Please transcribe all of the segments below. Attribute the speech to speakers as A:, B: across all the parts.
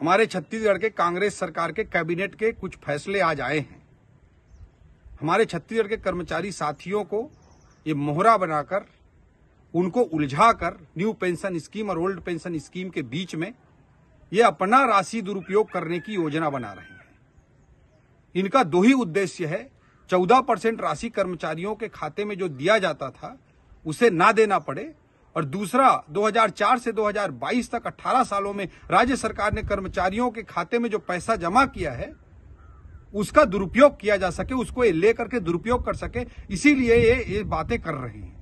A: हमारे छत्तीसगढ़ के कांग्रेस सरकार के कैबिनेट के कुछ फैसले आज आए हैं हमारे छत्तीसगढ़ के कर्मचारी साथियों को ये मोहरा बनाकर उनको उलझाकर न्यू पेंशन स्कीम और ओल्ड पेंशन स्कीम के बीच में ये अपना राशि दुरुपयोग करने की योजना बना रहे हैं इनका दो ही उद्देश्य है चौदह परसेंट राशि कर्मचारियों के खाते में जो दिया जाता था उसे ना देना पड़े और दूसरा 2004 से 2022 तक 18 सालों में राज्य सरकार ने कर्मचारियों के खाते में जो पैसा जमा किया है उसका दुरुपयोग किया जा सके उसको ले करके दुरुपयोग कर सके इसीलिए ये ये बातें कर रहे हैं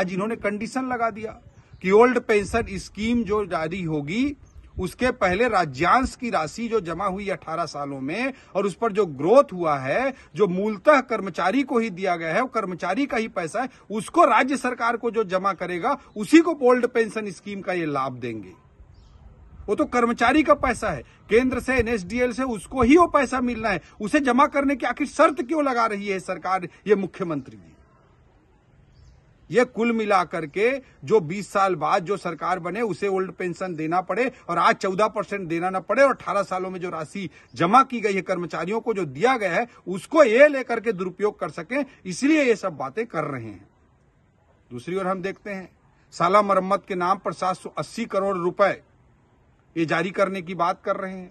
A: आज इन्होंने कंडीशन लगा दिया कि ओल्ड पेंशन स्कीम जो जारी होगी उसके पहले राज्यांश की राशि जो जमा हुई 18 सालों में और उस पर जो ग्रोथ हुआ है जो मूलतः कर्मचारी को ही दिया गया है वो कर्मचारी का ही पैसा है उसको राज्य सरकार को जो जमा करेगा उसी को ओल्ड पेंशन स्कीम का ये लाभ देंगे वो तो कर्मचारी का पैसा है केंद्र से एनएसडीएल से उसको ही वो पैसा मिलना है उसे जमा करने की आखिर शर्त क्यों लगा रही है सरकार ये मुख्यमंत्री जी ये कुल मिलाकर के जो 20 साल बाद जो सरकार बने उसे ओल्ड पेंशन देना पड़े और आज 14 परसेंट देना न पड़े और 18 सालों में जो राशि जमा की गई है कर्मचारियों को जो दिया गया है उसको ये लेकर के दुरुपयोग कर सके इसलिए ये सब बातें कर रहे हैं दूसरी ओर हम देखते हैं साला मरम्मत के नाम पर सात करोड़ रुपए ये जारी करने की बात कर रहे हैं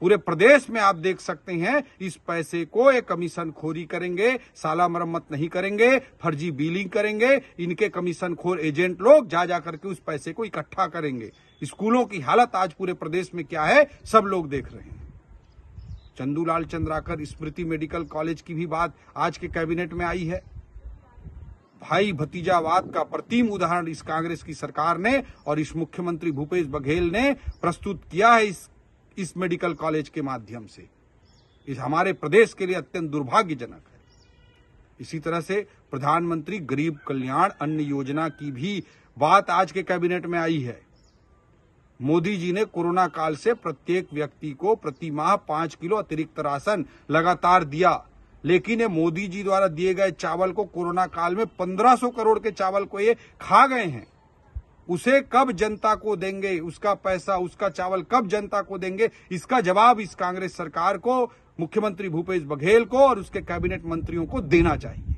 A: पूरे प्रदेश में आप देख सकते हैं इस पैसे को ये कमीशन खोरी करेंगे साला मरम्मत नहीं करेंगे फर्जी बिलिंग करेंगे इनके कमीशन खोर एजेंट लोग जा जा करके उस पैसे को इकट्ठा करेंगे स्कूलों की हालत आज पूरे प्रदेश में क्या है सब लोग देख रहे हैं चंदूलाल चंद्राकर स्मृति मेडिकल कॉलेज की भी बात आज के कैबिनेट में आई है भाई भतीजावाद का प्रतिम उदाहरण इस कांग्रेस की सरकार ने और इस मुख्यमंत्री भूपेश बघेल ने प्रस्तुत किया है इस इस मेडिकल कॉलेज के माध्यम से इस हमारे प्रदेश के लिए अत्यंत दुर्भाग्यजनक है इसी तरह से प्रधानमंत्री गरीब कल्याण अन्न योजना की भी बात आज के कैबिनेट में आई है मोदी जी ने कोरोना काल से प्रत्येक व्यक्ति को प्रति माह पांच किलो अतिरिक्त राशन लगातार दिया लेकिन ये मोदी जी द्वारा दिए गए चावल को कोरोना काल में पंद्रह करोड़ के चावल को ये खा गए हैं उसे कब जनता को देंगे उसका पैसा उसका चावल कब जनता को देंगे इसका जवाब इस कांग्रेस सरकार को मुख्यमंत्री भूपेश बघेल को और उसके कैबिनेट मंत्रियों को देना चाहिए